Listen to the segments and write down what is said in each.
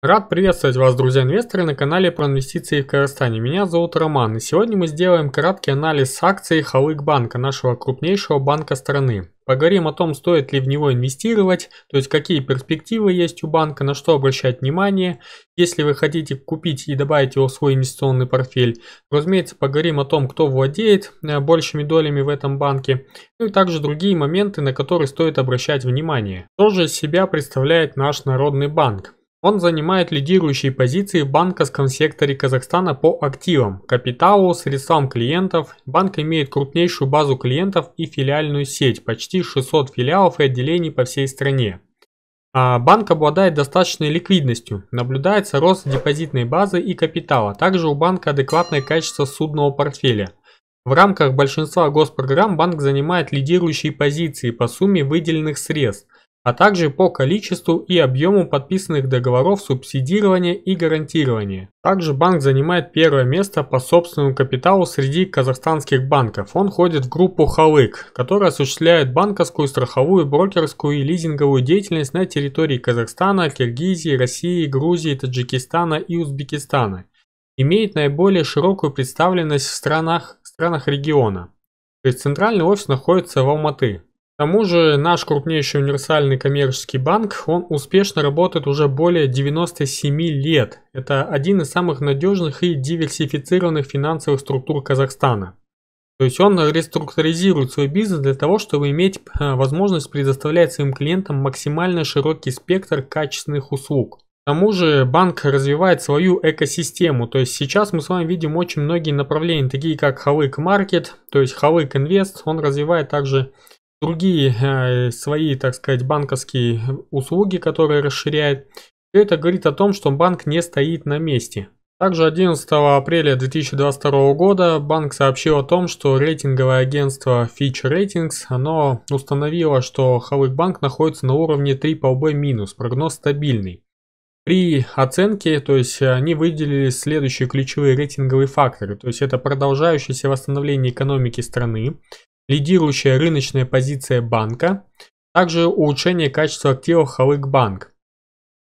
Рад приветствовать вас, друзья-инвесторы, на канале про инвестиции в Казахстане. Меня зовут Роман, и сегодня мы сделаем краткий анализ акций Халык-банка, нашего крупнейшего банка страны. Поговорим о том, стоит ли в него инвестировать, то есть какие перспективы есть у банка, на что обращать внимание, если вы хотите купить и добавить его в свой инвестиционный портфель. Разумеется, поговорим о том, кто владеет э, большими долями в этом банке, ну и также другие моменты, на которые стоит обращать внимание. Что же из себя представляет наш народный банк? Он занимает лидирующие позиции в банковском секторе Казахстана по активам, капиталу, средствам клиентов. Банк имеет крупнейшую базу клиентов и филиальную сеть, почти 600 филиалов и отделений по всей стране. А, банк обладает достаточной ликвидностью, наблюдается рост депозитной базы и капитала. Также у банка адекватное качество судного портфеля. В рамках большинства госпрограмм банк занимает лидирующие позиции по сумме выделенных средств – а также по количеству и объему подписанных договоров субсидирования и гарантирования. Также банк занимает первое место по собственному капиталу среди казахстанских банков. Он входит в группу «Халык», которая осуществляет банковскую, страховую, брокерскую и лизинговую деятельность на территории Казахстана, Киргизии, России, Грузии, Таджикистана и Узбекистана. Имеет наиболее широкую представленность в странах, странах региона. То есть центральный офис находится в Алматы, к тому же наш крупнейший универсальный коммерческий банк, он успешно работает уже более 97 лет. Это один из самых надежных и диверсифицированных финансовых структур Казахстана. То есть он реструктуризирует свой бизнес для того, чтобы иметь э, возможность предоставлять своим клиентам максимально широкий спектр качественных услуг. К тому же банк развивает свою экосистему, то есть сейчас мы с вами видим очень многие направления, такие как Халык Маркет, то есть Халык Инвест, он развивает также другие э, свои, так сказать, банковские услуги, которые расширяет. это говорит о том, что банк не стоит на месте. Также 11 апреля 2022 года банк сообщил о том, что рейтинговое агентство Fitch Ratings оно установило, что Халык банк находится на уровне минус, прогноз стабильный. При оценке, то есть э, они выделили следующие ключевые рейтинговые факторы, то есть это продолжающееся восстановление экономики страны, лидирующая рыночная позиция банка, также улучшение качества активов Халык-банк.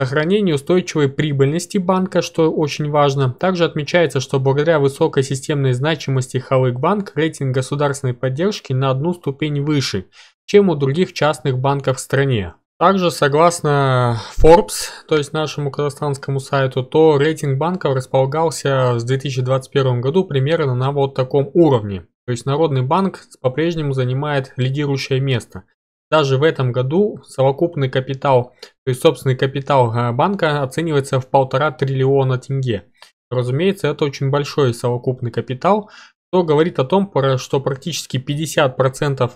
Сохранение устойчивой прибыльности банка, что очень важно. Также отмечается, что благодаря высокой системной значимости Халык-банк рейтинг государственной поддержки на одну ступень выше, чем у других частных банков в стране. Также, согласно Forbes, то есть нашему казахстанскому сайту, то рейтинг банков располагался в 2021 году примерно на вот таком уровне. То есть Народный банк по-прежнему занимает лидирующее место. Даже в этом году совокупный капитал, то есть собственный капитал э, банка оценивается в полтора триллиона тенге. Разумеется, это очень большой совокупный капитал, что говорит о том, что практически 50%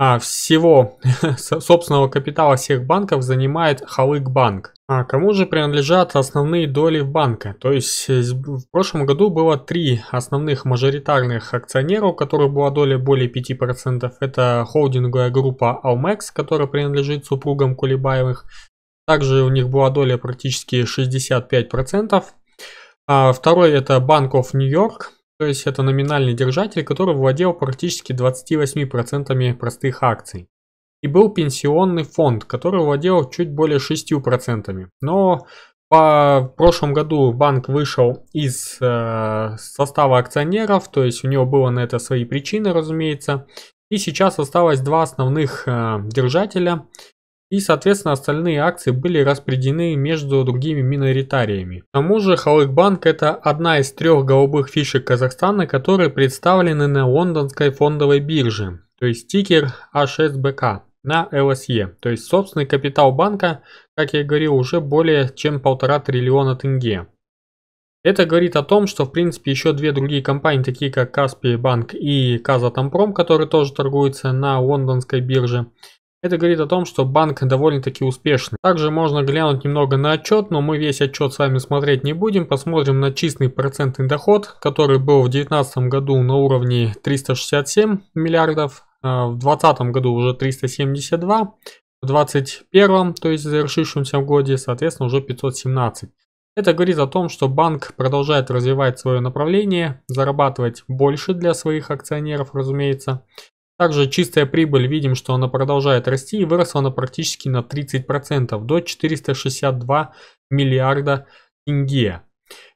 а, всего собственного капитала всех банков занимает Халык-банк. А кому же принадлежат основные доли банка? То есть э, в прошлом году было три основных мажоритарных акционера, у которых была доля более 5%. Это холдинговая группа Almex, которая принадлежит супругам Кулебаевых. Также у них была доля практически 65%. А второй это Банк of New York, то есть это номинальный держатель, который владел практически 28% простых акций. И был пенсионный фонд, который владел чуть более 6%. Но по прошлом году банк вышел из э, состава акционеров, то есть у него было на это свои причины, разумеется. И сейчас осталось два основных э, держателя и, соответственно, остальные акции были распределены между другими миноритариями. К тому же Халыкбанк – это одна из трех голубых фишек Казахстана, которые представлены на лондонской фондовой бирже, то есть стикер HSBK на LSE. То есть собственный капитал банка, как я говорил, уже более чем полтора триллиона тенге. Это говорит о том, что в принципе еще две другие компании, такие как Каспий Банк и Казатомпром, которые тоже торгуются на лондонской бирже – это говорит о том, что банк довольно-таки успешный. Также можно глянуть немного на отчет, но мы весь отчет с вами смотреть не будем. Посмотрим на чистый процентный доход, который был в 2019 году на уровне 367 миллиардов, а в 2020 году уже 372, в 2021, то есть в завершившемся годе, соответственно, уже 517. Это говорит о том, что банк продолжает развивать свое направление, зарабатывать больше для своих акционеров, разумеется. Также чистая прибыль, видим, что она продолжает расти и выросла она практически на 30%, до 462 миллиарда тенге.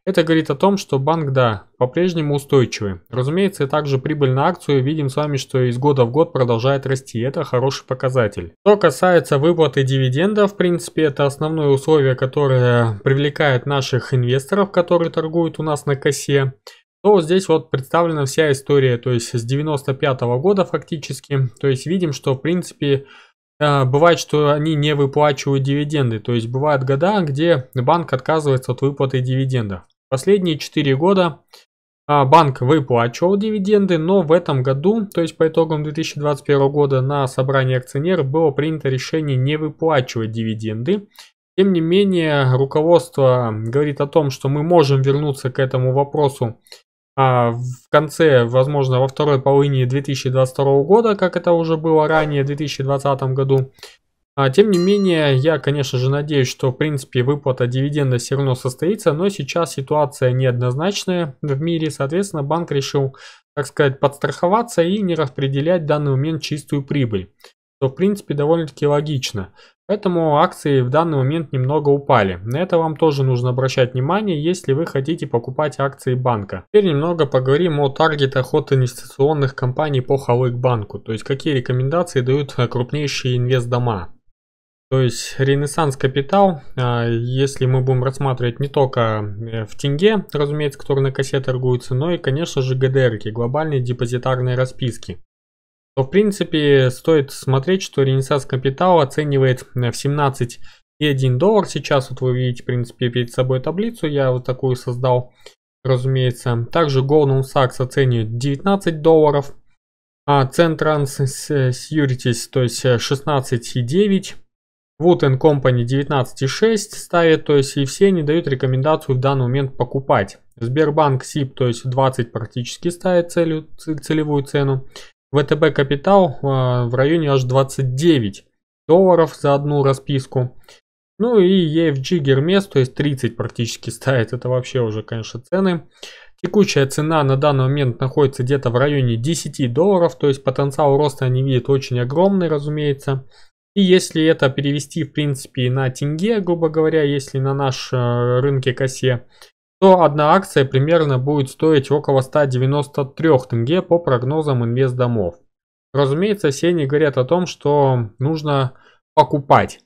Это говорит о том, что банк, да, по-прежнему устойчивый. Разумеется, также прибыль на акцию видим с вами, что из года в год продолжает расти. Это хороший показатель. Что касается выплаты дивиденда, в принципе, это основное условие, которое привлекает наших инвесторов, которые торгуют у нас на кассе. Ну, то здесь вот представлена вся история, то есть с 95 -го года фактически. То есть видим, что в принципе э, бывает, что они не выплачивают дивиденды. То есть бывают года, где банк отказывается от выплаты дивидендов. Последние 4 года э, банк выплачивал дивиденды, но в этом году, то есть по итогам 2021 года на собрании акционеров было принято решение не выплачивать дивиденды. Тем не менее, руководство говорит о том, что мы можем вернуться к этому вопросу а в конце, возможно, во второй половине 2022 года, как это уже было ранее, в 2020 году. А, тем не менее, я, конечно же, надеюсь, что, в принципе, выплата дивиденда все равно состоится, но сейчас ситуация неоднозначная в мире, соответственно, банк решил, так сказать, подстраховаться и не распределять в данный момент чистую прибыль то в принципе довольно-таки логично. Поэтому акции в данный момент немного упали. На это вам тоже нужно обращать внимание, если вы хотите покупать акции банка. Теперь немного поговорим о таргетах от инвестиционных компаний по халык банку. То есть какие рекомендации дают крупнейшие инвестдома. То есть Ренессанс Капитал, если мы будем рассматривать не только э, в тенге, разумеется, который на кассе торгуется, но и, конечно же, ГДРки, глобальные депозитарные расписки. Но в принципе стоит смотреть, что Ренессанс Капитал оценивает э, в 17 и 1 доллар. Сейчас вот вы видите, в принципе, перед собой таблицу. Я вот такую создал, разумеется. Также Goldman Sachs оценивает 19 долларов. А Центранс э, Securities, то есть 16,9. Э, Wood Company 19,6 ставит, то есть и все не дают рекомендацию в данный момент покупать. Сбербанк СИП, то есть 20 практически ставит целью, целевую цену. ВТБ Капитал э, в районе аж 29 долларов за одну расписку. Ну и EFG Гермес, то есть 30 практически ставит, это вообще уже, конечно, цены. Текущая цена на данный момент находится где-то в районе 10 долларов, то есть потенциал роста они видят очень огромный, разумеется. И если это перевести, в принципе, на тенге, грубо говоря, если на наш э, рынке косе, то одна акция примерно будет стоить около 193 тенге по прогнозам инвестдомов. Разумеется, все не говорят о том, что нужно покупать.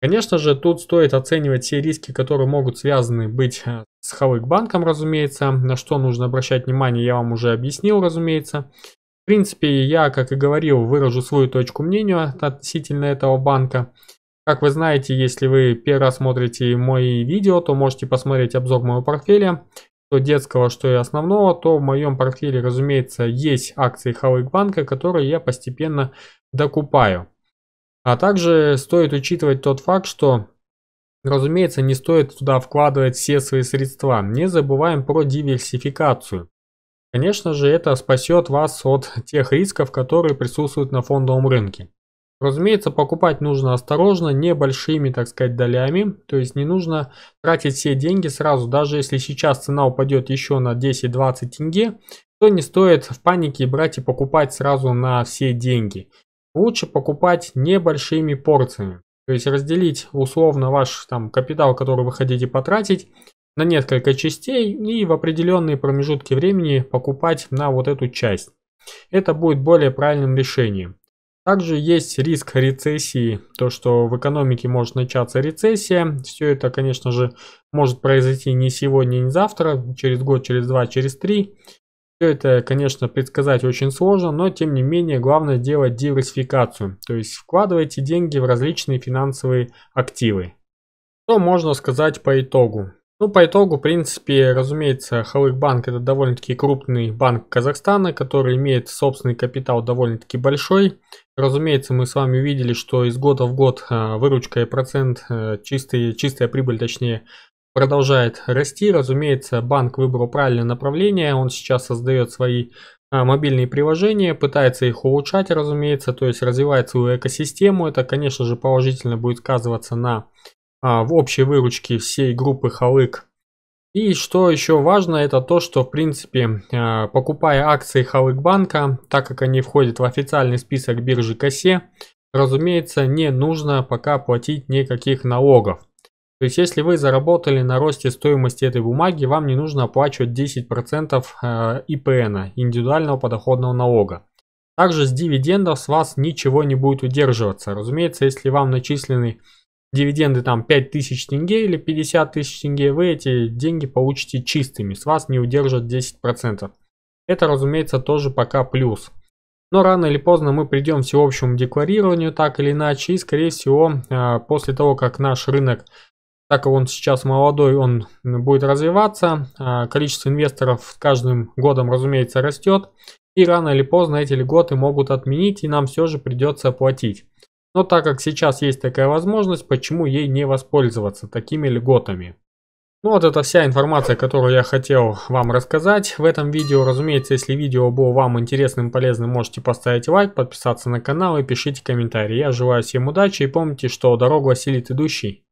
Конечно же, тут стоит оценивать все риски, которые могут связаны быть э, с Халык-банком, разумеется. На что нужно обращать внимание, я вам уже объяснил, разумеется. В принципе, я, как и говорил, выражу свою точку мнения относительно этого банка. Как вы знаете, если вы первый раз смотрите мои видео, то можете посмотреть обзор моего портфеля, что детского, что и основного, то в моем портфеле, разумеется, есть акции Халык Банка, которые я постепенно докупаю. А также стоит учитывать тот факт, что, разумеется, не стоит туда вкладывать все свои средства. Не забываем про диверсификацию. Конечно же, это спасет вас от тех рисков, которые присутствуют на фондовом рынке. Разумеется, покупать нужно осторожно, небольшими, так сказать, долями. То есть не нужно тратить все деньги сразу. Даже если сейчас цена упадет еще на 10-20 тенге, то не стоит в панике брать и покупать сразу на все деньги. Лучше покупать небольшими порциями. То есть разделить условно ваш там капитал, который вы хотите потратить, на несколько частей и в определенные промежутки времени покупать на вот эту часть. Это будет более правильным решением. Также есть риск рецессии, то что в экономике может начаться рецессия. Все это, конечно же, может произойти не сегодня, не завтра, через год, через два, через три. Все это, конечно, предсказать очень сложно, но тем не менее главное делать диверсификацию, то есть вкладывайте деньги в различные финансовые активы. Что можно сказать по итогу? Ну, по итогу, в принципе, разумеется, Халык Банк это довольно-таки крупный банк Казахстана, который имеет собственный капитал довольно-таки большой. Разумеется, мы с вами видели, что из года в год а, выручка и процент, э, чистые, чистая прибыль, точнее, продолжает расти. Разумеется, банк выбрал правильное направление, он сейчас создает свои а, мобильные приложения, пытается их улучшать, разумеется, то есть развивает свою экосистему. Это, конечно же, положительно будет сказываться на а, в общей выручке всей группы Халык. И что еще важно, это то, что в принципе, а, покупая акции Халыкбанка, так как они входят в официальный список биржи Косе, разумеется, не нужно пока платить никаких налогов. То есть, если вы заработали на росте стоимости этой бумаги, вам не нужно оплачивать 10% а, ИПН, индивидуального подоходного налога. Также с дивидендов с вас ничего не будет удерживаться. Разумеется, если вам начислены дивиденды там 5000 тенге или 50 тысяч тенге, вы эти деньги получите чистыми, с вас не удержат 10%. Это, разумеется, тоже пока плюс. Но рано или поздно мы придем к всеобщему декларированию так или иначе, и скорее всего а, после того, как наш рынок, так как он сейчас молодой, он будет развиваться, а, количество инвесторов с каждым годом, разумеется, растет, и рано или поздно эти льготы могут отменить, и нам все же придется платить. Но так как сейчас есть такая возможность, почему ей не воспользоваться такими льготами? Ну вот это вся информация, которую я хотел вам рассказать в этом видео. Разумеется, если видео было вам интересным полезным, можете поставить лайк, подписаться на канал и пишите комментарии. Я желаю всем удачи и помните, что дорогу осилит идущий.